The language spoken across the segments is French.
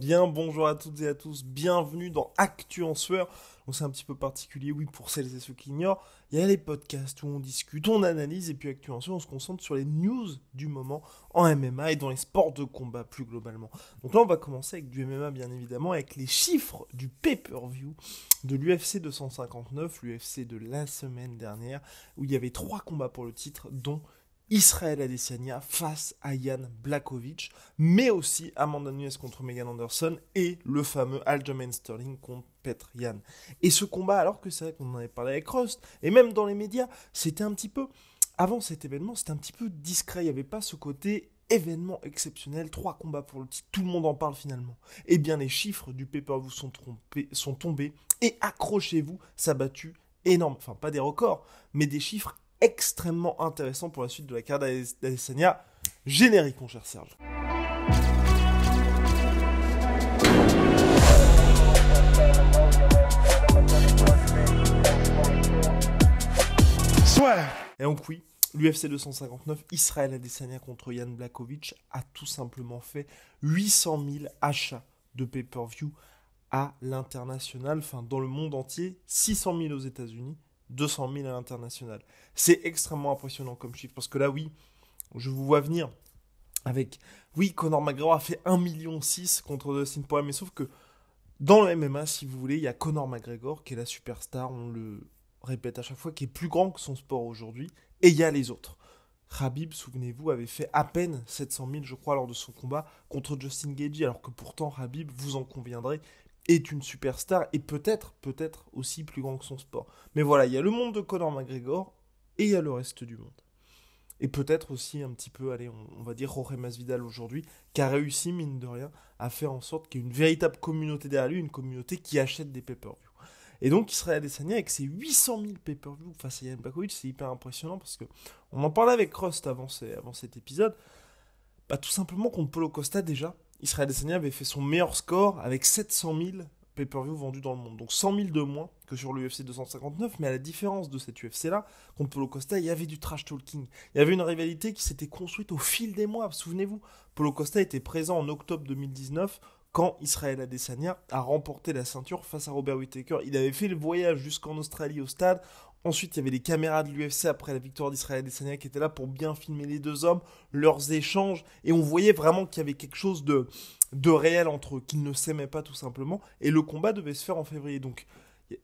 Bien bonjour à toutes et à tous, bienvenue dans Actu en sueur. Donc c'est un petit peu particulier, oui, pour celles et ceux qui ignorent. Il y a les podcasts où on discute, on analyse, et puis Actu en on se concentre sur les news du moment en MMA et dans les sports de combat plus globalement. Donc là, on va commencer avec du MMA, bien évidemment, avec les chiffres du pay-per-view de l'UFC 259, l'UFC de la semaine dernière, où il y avait trois combats pour le titre, dont Israël Adesanya face à Yann Blakovic, mais aussi Amanda Nunes contre Megan Anderson et le fameux Aljamain Sterling contre Petr Et ce combat, alors que c'est vrai qu'on en avait parlé avec Rust, et même dans les médias, c'était un petit peu... Avant cet événement, c'était un petit peu discret, il n'y avait pas ce côté événement exceptionnel, trois combats pour le titre, tout le monde en parle finalement. Eh bien, les chiffres du pay vous sont, sont tombés et accrochez-vous, ça a battu énorme, enfin pas des records, mais des chiffres extrêmement intéressant pour la suite de la carte d'Adesanya. Générique, mon cher Serge. Soit Et donc oui, l'UFC 259, Israël Adesanya contre Yann Blakovic a tout simplement fait 800 000 achats de pay-per-view à l'international, enfin dans le monde entier, 600 000 aux États-Unis, 200 000 à l'international. C'est extrêmement impressionnant comme chiffre parce que là, oui, je vous vois venir avec oui, Conor McGregor a fait 1,6 million 6 contre Justin Poirier, mais sauf que dans le MMA, si vous voulez, il y a Conor McGregor qui est la superstar, on le répète à chaque fois, qui est plus grand que son sport aujourd'hui, et il y a les autres. Khabib, souvenez-vous, avait fait à peine 700 000, je crois, lors de son combat contre Justin Gagey, alors que pourtant Khabib, vous en conviendrez, est une superstar et peut-être, peut-être aussi plus grand que son sport. Mais voilà, il y a le monde de Conor McGregor et il y a le reste du monde. Et peut-être aussi un petit peu, allez, on, va dire Jorge Masvidal aujourd'hui, qui a réussi, mine de rien, à faire en sorte qu'il y ait une véritable communauté derrière lui, une communauté qui achète des pay-per-view. Et donc à dessiner avec ses 800 000 pay-per-view face à Yann Bakovic, c'est hyper impressionnant parce que on en parlait avec Rust avant, cet épisode. pas bah, tout simplement contre Polo Costa déjà, Israël Adesanya avait fait son meilleur score avec 700 000 pay-per-view vendus dans le monde. Donc 100 000 de moins que sur l'UFC 259, mais à la différence de cet UFC-là, contre Polo Costa, il y avait du trash talking. Il y avait une rivalité qui s'était construite au fil des mois, souvenez-vous. Polo Costa était présent en octobre 2019 quand Israël Adesanya a remporté la ceinture face à Robert Whittaker. Il avait fait le voyage jusqu'en Australie au stade Ensuite, il y avait les caméras de l'UFC après la victoire d'Israël Adesanya qui étaient là pour bien filmer les deux hommes, leurs échanges, et on voyait vraiment qu'il y avait quelque chose de, de réel entre eux, qu'ils ne s'aimaient pas tout simplement, et le combat devait se faire en février. Donc,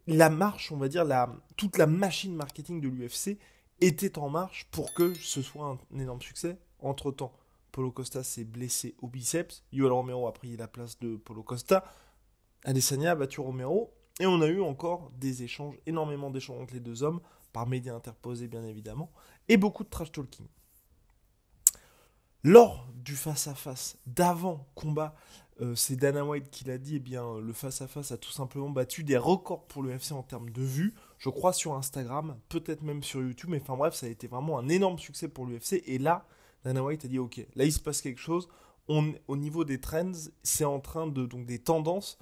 la marche, on va dire, la, toute la machine marketing de l'UFC était en marche pour que ce soit un, énorme succès. Entre temps, Polo Costa s'est blessé au biceps, Yoel Romero a pris la place de Polo Costa, Adesanya a battu Romero, et on a eu encore des échanges, énormément d'échanges entre les deux hommes, par médias interposés bien évidemment, et beaucoup de trash talking. Lors du face-à-face, d'avant combat, euh, c'est Dana White qui l'a dit, et eh bien, le face-à-face a tout simplement battu des records pour l'UFC en termes de vues, je crois sur Instagram, peut-être même sur YouTube, mais enfin bref, ça a été vraiment un énorme succès pour l'UFC, et là, Dana White a dit, ok, là il se passe quelque chose, au niveau des trends, c'est en train de, donc des tendances,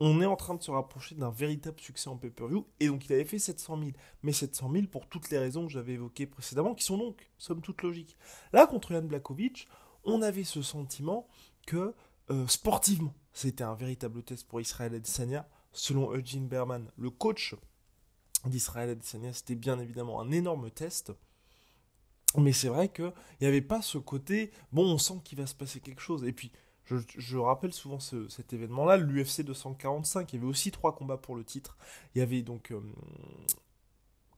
on est en train de se rapprocher d'un véritable succès en pay-per-view. Et donc, il avait fait 700 000. Mais 700 000 pour toutes les raisons que j'avais évoquées précédemment, qui sont donc, somme toute, logiques. Là, contre Jan Blakovic, on avait ce sentiment que, euh, sportivement, c'était un véritable test pour Israël Adesanya. Selon Eugene Berman, le coach d'Israël Adesanya, c'était bien évidemment un énorme test. Mais c'est vrai qu'il n'y avait pas ce côté, bon, on sent qu'il va se passer quelque chose. Et puis, je, rappelle souvent cet événement-là, l'UFC 245, il y avait aussi trois combats pour le titre. Il y avait donc euh,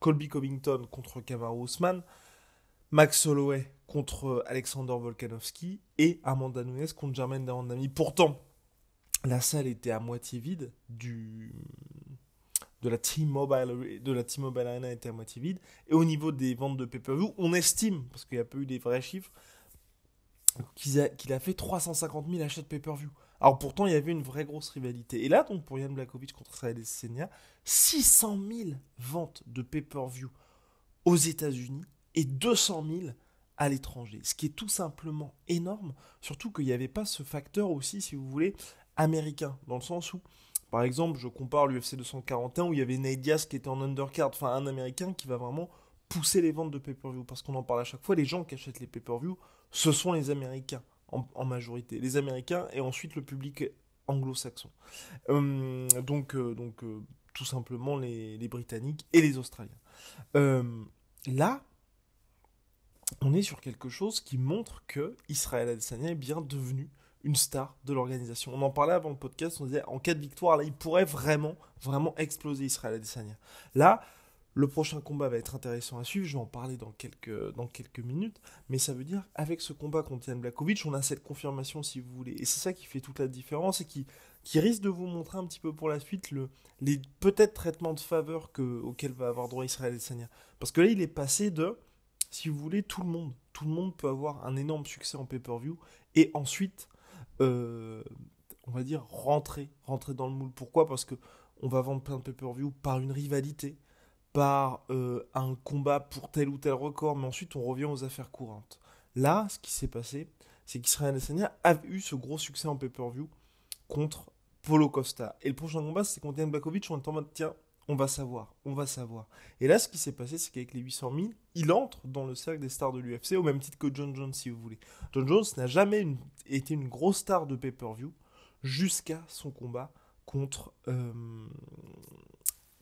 Colby Covington contre Kamaru Usman, Max Holloway contre Alexander Volkanovski et Amanda Nunes contre Jermaine Darandami. Pourtant, la salle était à moitié vide de la Team mobile de la mobile Arena était à moitié vide et au niveau des ventes de pay-per-view, on estime parce qu'il n'y a pas eu des vrais chiffres, qu'il a, fait 350 000 achats de pay-per-view. Alors pourtant, il y avait une vraie grosse rivalité. Et là, donc, pour Yann Blakovic contre et Senia, 600 000 ventes de pay-per-view aux États-Unis et 200 000 à l'étranger. Ce qui est tout simplement énorme, surtout qu'il n'y avait pas ce facteur aussi, si vous voulez, américain, dans le sens où, par exemple, je compare l'UFC 241 où il y avait Nate qui était en undercard, enfin un américain qui va vraiment pousser les ventes de pay-per-view. Parce qu'on en parle à chaque fois, les gens qui achètent les pay-per-view, ce sont les Américains en, majorité. Les Américains et ensuite le public anglo-saxon. Euh, donc, euh, donc euh, tout simplement les, Britanniques et les Australiens. là, on est sur quelque chose qui montre que Israël Adesanya est bien devenu une star de l'organisation. On en parlait avant le podcast, on disait en cas de victoire, là, il pourrait vraiment, vraiment exploser Israël Adesanya. Là, le prochain combat va être intéressant à suivre, je vais en parler dans quelques, minutes, mais ça veut dire avec ce combat contre Yann Blakovic, on a cette confirmation si vous voulez, et c'est ça qui fait toute la différence et qui, risque de vous montrer un petit peu pour la suite les peut-être traitements de faveur que, auxquels va avoir droit Israël Sania. Parce que là, il est passé de, si vous voulez, tout le monde, tout le monde peut avoir un énorme succès en pay-per-view, et ensuite, euh, on va dire, rentrer, rentrer dans le moule. Pourquoi Parce que on va vendre plein de pay-per-view par une rivalité par euh, un combat pour tel ou tel record, mais ensuite on revient aux affaires courantes. Là, ce qui s'est passé, c'est qu'Israël Adesanya a eu ce gros succès en pay-per-view contre Polo Costa. Et le prochain combat, c'est contre Jan Blakovic, on est en mode, tiens, on va savoir, on va savoir. Et là, ce qui s'est passé, c'est qu'avec les 800 000, il entre dans le cercle des stars de l'UFC, au même titre que John Jones, si vous voulez. John Jones n'a jamais été une grosse star de pay-per-view jusqu'à son combat contre euh,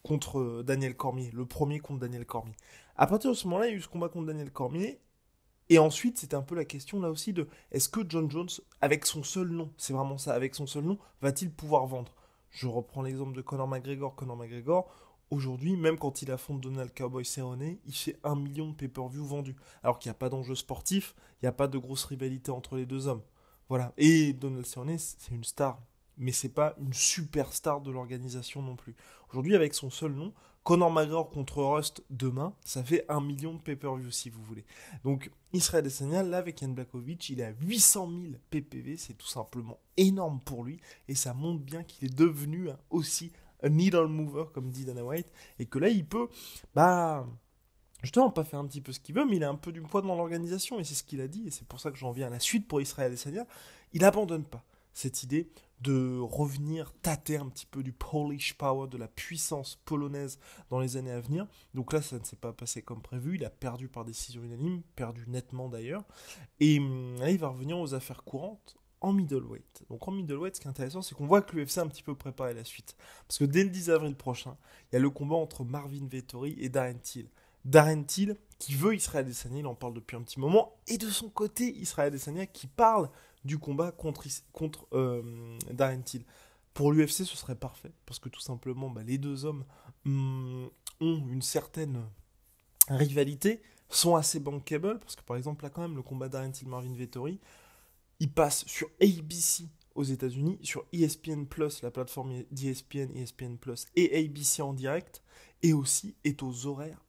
contre euh, Daniel Cormier, le premier contre Daniel Cormier. À partir de ce moment-là, il y a eu ce combat contre Daniel Cormier. Et ensuite, c'était un peu la question là aussi de est-ce que John Jones, avec son seul nom, c'est vraiment ça, avec son seul nom, va-t-il pouvoir vendre Je reprends l'exemple de Conor McGregor. Conor McGregor, aujourd'hui, même quand il affronte Donald Cowboy Cerrone, il fait un million de pay-per-view vendus. Alors qu'il n'y a pas d'enjeu sportif, il n'y a pas de grosse rivalité entre les deux hommes. Voilà. Et Donald Cerrone, c'est une star mais c'est pas une superstar de l'organisation non plus. Aujourd'hui, avec son seul nom, Conor McGregor contre Rust demain, ça fait un million de pay-per-view si vous voulez. Donc Israël Adesanya, là avec Yann Blakovic, il a 800 000 PPV, c'est tout simplement énorme pour lui, et ça montre bien qu'il est devenu hein, aussi un needle mover, comme dit Dana White, et que là il peut, bah, justement pas faire un petit peu ce qu'il veut, mais il a un peu du poids dans l'organisation, et c'est ce qu'il a dit, et c'est pour ça que j'en viens à la suite pour Israël Adesanya, il abandonne pas cette idée de revenir tâter un petit peu du Polish power, de la puissance polonaise dans les années à venir. Donc là, ça ne s'est pas passé comme prévu. Il a perdu par décision unanime, perdu nettement d'ailleurs. Et hum, là, il va revenir aux affaires courantes en middleweight. Donc en middleweight, ce qui est intéressant, c'est qu'on voit que l'UFC a un petit peu préparé la suite. Parce que dès le 10 avril prochain, il y a le combat entre Marvin Vettori et Darren Till. Darren Till, qui veut Israël Desania, il en parle depuis un petit moment, et de son côté, Israël Desania qui parle du combat contre, contre euh, Darren Till. Pour l'UFC, ce serait parfait, parce que tout simplement, bah, les deux hommes hmm, ont une certaine rivalité, sont assez bankable, parce que par exemple, là quand même, le combat Darren Till-Marvin Vettori, il passe sur ABC aux États-Unis, sur ESPN la plateforme d'ESPN, ESPN Plus et ABC en direct, et aussi est aux horaires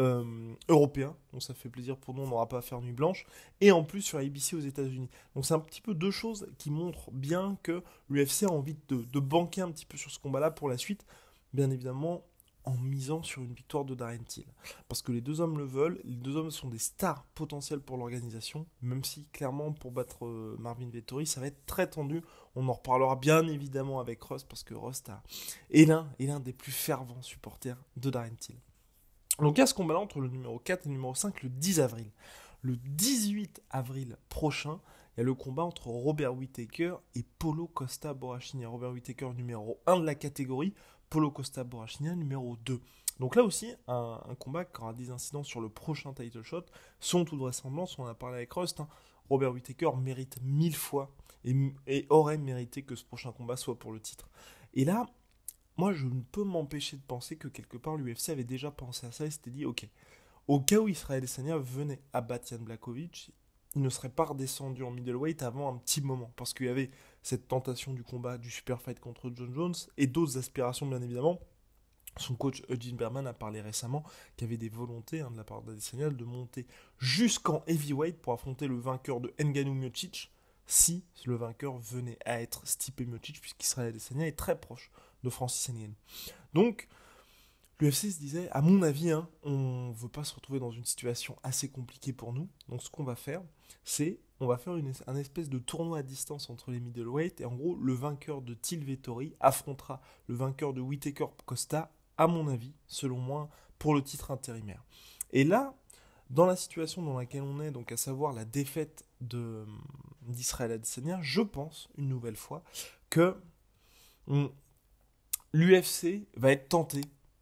euh, européen. Donc ça fait plaisir pour nous, on n'aura pas à faire nuit blanche. Et en plus sur ABC aux États-Unis. Donc c'est un petit peu deux choses qui montrent bien que l'UFC a envie de, banquer un petit peu sur ce combat-là pour la suite. Bien évidemment en misant sur une victoire de Darren Till. Parce que les deux hommes le veulent, les deux hommes sont des stars potentielles pour l'organisation, même si clairement pour battre euh, Marvin Vettori, ça va être très tendu. On en reparlera bien évidemment avec Rust, parce que Rust est l'un des plus fervents supporters de Darren Till. Donc il y a ce combat entre le numéro 4 et le numéro 5 le 10 avril. Le 18 avril prochain, il y a le combat entre Robert Whittaker et Polo Costa Borachini. Robert Whitaker numéro 1 de la catégorie, Polo Costa Borachini numéro 2. Donc là aussi, un, combat qui aura des incidents sur le prochain title shot, sont toute vraisemblance, on a parlé avec Rust, hein, Robert Whittaker mérite mille fois et, aurait mérité que ce prochain combat soit pour le titre. Et là, moi je ne peux m'empêcher de penser que quelque part l'UFC avait déjà pensé à ça et s'était dit ok, au cas où Israël Adesanya venait à battre Yann Blakovic, il ne serait pas redescendu en middleweight avant un petit moment, parce qu'il y avait cette tentation du combat du super fight contre John Jones et d'autres aspirations bien évidemment. Son coach Eugene Berman a parlé récemment qu'il y avait des volontés hein, de la part d'Adesanya de monter jusqu'en heavyweight pour affronter le vainqueur de Nganou Miocic si le vainqueur venait à être Stipe Miocic, puisqu'Israël Adesanya est très proche de Francis Donc, l'UFC se disait, à mon avis, hein, on ne veut pas se retrouver dans une situation assez compliquée pour nous. Donc, ce qu'on va faire, c'est on va faire une, un espèce de tournoi à distance entre les middleweight. Et en gros, le vainqueur de Tilvetori Vettori affrontera le vainqueur de Whitaker Costa, à mon avis, selon moi, pour le titre intérimaire. Et là, dans la situation dans laquelle on est, donc à savoir la défaite d'Israël Adesanya, je pense une nouvelle fois que l'UFC va être tenté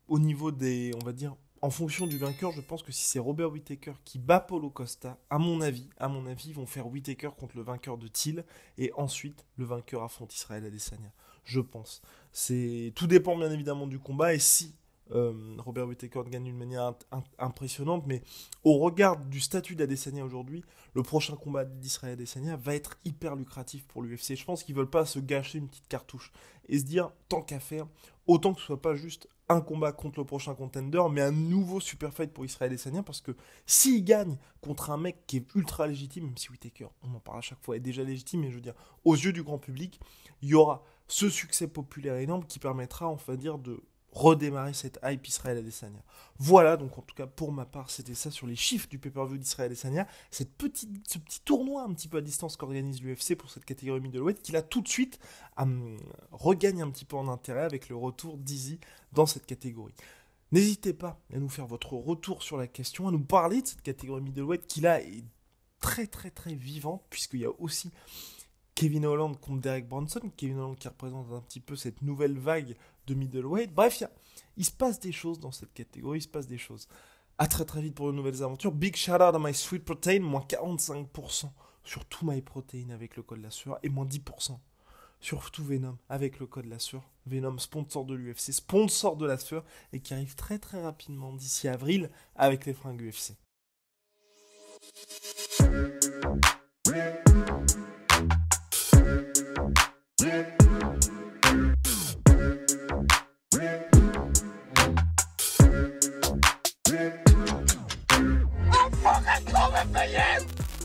au niveau des, on va dire, en fonction du vainqueur, je pense que si c'est Robert Whittaker qui bat Polo Costa, à mon avis, à mon avis, vont faire Whittaker contre le vainqueur de Thiel et ensuite le vainqueur affronte Israël Adesanya. Je pense. C'est tout dépend bien évidemment du combat et si euh, Robert Whittaker gagne d'une manière impressionnante, mais au regard du statut d'Adesanya aujourd'hui, le prochain combat d'Israël Adesanya va être hyper lucratif pour l'UFC. Je pense qu'ils veulent pas se gâcher une petite cartouche et se dire, tant qu'à faire, autant que ce soit pas juste un combat contre le prochain contender, mais un nouveau super fight pour Israël Adesanya, parce que s'il gagne contre un mec qui est ultra légitime, même si Whittaker, on en parle à chaque fois, est déjà légitime, mais je veux dire, aux yeux du grand public, il y aura ce succès populaire énorme qui permettra, enfin dire, de redémarrer cette hype Israël Adesanya. Voilà, donc en tout cas pour ma part, c'était ça sur les chiffres du pay-per-view d'Israël Adesanya, cette petite, ce petit tournoi un petit peu à distance qu'organise l'UFC pour cette catégorie middleweight, qui là tout de suite hum, regagne un petit peu en intérêt avec le retour d'Izzy dans cette catégorie. N'hésitez pas à nous faire votre retour sur la question, à nous parler de cette catégorie middleweight qui là est très très très vivante, puisqu'il y a aussi Kevin Holland contre Derek Branson, Kevin Holland qui représente un petit peu cette nouvelle vague de middleweight. Bref, il, se passe des choses dans cette catégorie, il se passe des choses. À très très vite pour de nouvelles aventures. Big shout out à My Sweet Protein, moins 45% sur tout My Protein avec le code la sueur et moins 10% sur tout Venom avec le code la sueur. Venom, sponsor de l'UFC, sponsor de la sueur et qui arrive très très rapidement d'ici avril avec les fringues UFC. I'm for you!